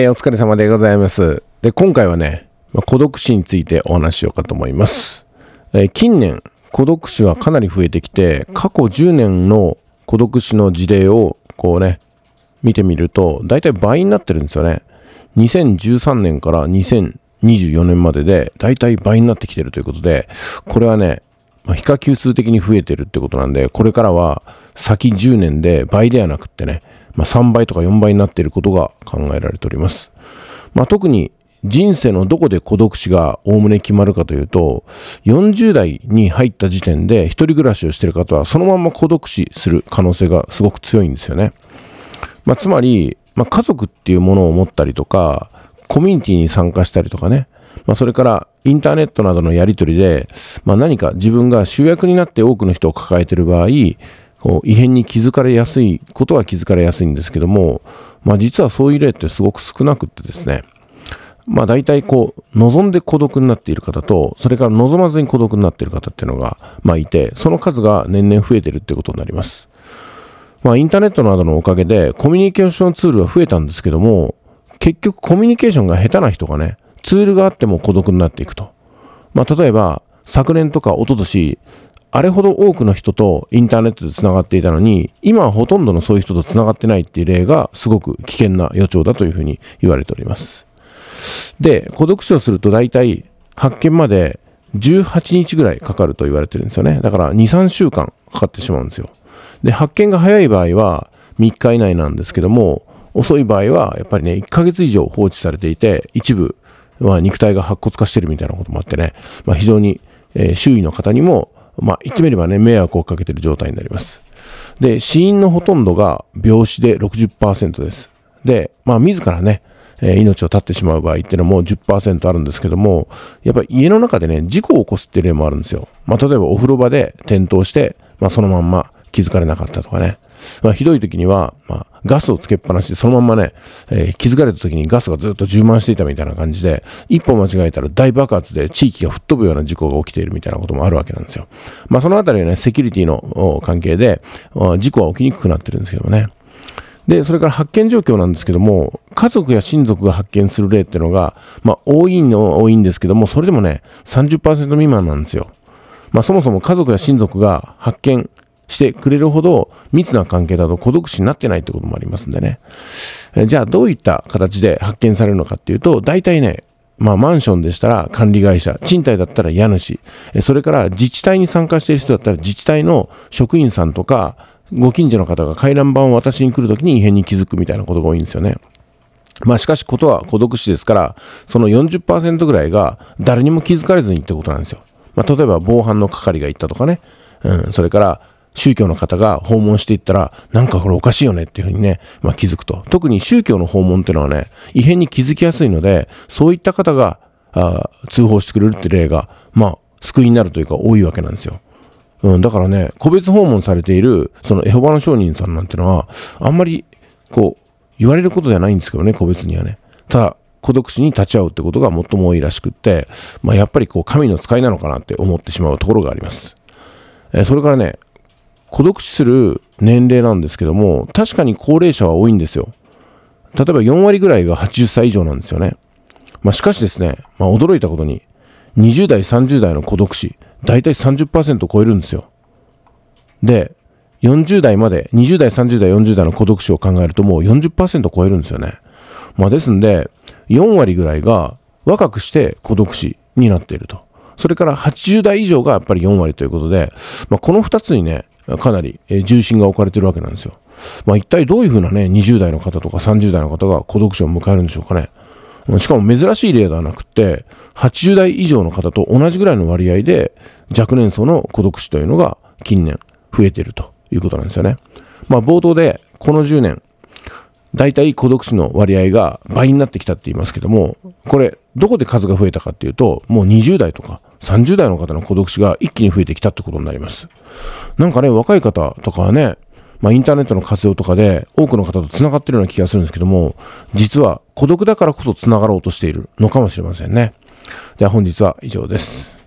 えー、お疲れ様でございます。で、今回はね、まあ、孤独死についてお話しようかと思います。えー、近年、孤独死はかなり増えてきて、過去10年の孤独死の事例を、こうね、見てみると、だいたい倍になってるんですよね。2013年から2024年までで、だいたい倍になってきてるということで、これはね、まあ、非可及数的に増えてるってことなんで、これからは先10年で倍ではなくってね、まあ、3倍とか4倍になっていることが考えられております。まあ、特に人生のどこで孤独死がおおむね決まるかというと、40代に入った時点で一人暮らしをしている方はそのまま孤独死する可能性がすごく強いんですよね。まあ、つまり、まあ、家族っていうものを持ったりとか、コミュニティに参加したりとかね、まあ、それからインターネットなどのやり取りで、まあ、何か自分が主役になって多くの人を抱えている場合、こう異変に気づかれやすいことは気づかれやすいんですけども、まあ、実はそういう例ってすごく少なくってですね、まあ、大体こう望んで孤独になっている方とそれから望まずに孤独になっている方っていうのが、まあ、いてその数が年々増えてるってことになります、まあ、インターネットなどのおかげでコミュニケーションツールは増えたんですけども結局コミュニケーションが下手な人がねツールがあっても孤独になっていくと、まあ、例えば昨年とか一昨年あれほど多くの人とインターネットで繋がっていたのに、今はほとんどのそういう人と繋がってないっていう例がすごく危険な予兆だというふうに言われております。で、孤独死をすると大体発見まで18日ぐらいかかると言われてるんですよね。だから2、3週間かかってしまうんですよ。で、発見が早い場合は3日以内なんですけども、遅い場合はやっぱりね、1ヶ月以上放置されていて、一部、は肉体が白骨化してるみたいなこともあってね、まあ、非常に、えー、周囲の方にもまあ、言ってみればね、迷惑をかけてる状態になります。で、死因のほとんどが病死で60%です。で、まあ、自らね、え命を絶ってしまう場合っていうのも10%あるんですけども、やっぱり家の中でね、事故を起こすっていう例もあるんですよ。まあ、例えばお風呂場で転倒して、まあ、そのまんま気づかれなかったとかね。まあ、ひどい時には、まあ、ガスをつけっぱなしで、そのまんまね、えー、気づかれた時にガスがずっと充満していたみたいな感じで、一歩間違えたら大爆発で地域が吹っ飛ぶような事故が起きているみたいなこともあるわけなんですよ。まあ、そのあたりはね、セキュリティの関係で、事故は起きにくくなってるんですけどね。で、それから発見状況なんですけども、家族や親族が発見する例っていうのが、まあ、多いのは多いんですけども、それでもね、30%未満なんですよ。まあ、そもそも家族や親族が発見、してくれるほど密な関係だと孤独死になってないってこともありますんでね。じゃあどういった形で発見されるのかっていうと、大体ね、まあマンションでしたら管理会社、賃貸だったら家主、それから自治体に参加している人だったら自治体の職員さんとか、ご近所の方が回覧板を渡しに来るときに異変に気づくみたいなことが多いんですよね。まあしかしことは孤独死ですから、その40%ぐらいが誰にも気づかれずにってことなんですよ。まあ例えば防犯の係が行ったとかね、うん、それから宗教の方が訪問していったら、なんかこれおかしいよねっていうふうにね、まあ、気づくと。特に宗教の訪問っていうのはね、異変に気づきやすいので、そういった方が、あ通報してくれるって例が、まあ、救いになるというか多いわけなんですよ。うん、だからね、個別訪問されている、そのエホバの商人さんなんてのは、あんまり、こう、言われることじゃないんですけどね、個別にはね。ただ、孤独死に立ち会うってことが最も多いらしくって、まあ、やっぱりこう、神の使いなのかなって思ってしまうところがあります。えそれからね、孤独死する年齢なんですけども、確かに高齢者は多いんですよ。例えば4割ぐらいが80歳以上なんですよね。まあ、しかしですね、まあ、驚いたことに、20代、30代の孤独死、大体30%超えるんですよ。で、40代まで、20代、30代、40代の孤独死を考えるともう40%超えるんですよね。まあ、ですんで、4割ぐらいが若くして孤独死になっていると。それから80代以上がやっぱり4割ということで、まあ、この2つにね、かなり、え重心が置かれてるわけなんですよ。まあ、一体どういうふうなね、20代の方とか30代の方が孤独死を迎えるんでしょうかね。しかも珍しい例ではなくて、80代以上の方と同じぐらいの割合で若年層の孤独死というのが近年増えているということなんですよね。まあ冒頭でこの10年、大体孤独死の割合が倍になってきたって言いますけども、これどこで数が増えたかっていうと、もう20代とか30代の方の孤独死が一気に増えてきたってことになります。なんかね、若い方とかはね、まあ、インターネットの活用とかで多くの方と繋がってるような気がするんですけども、実は孤独だからこそ繋がろうとしているのかもしれませんね。では本日は以上です。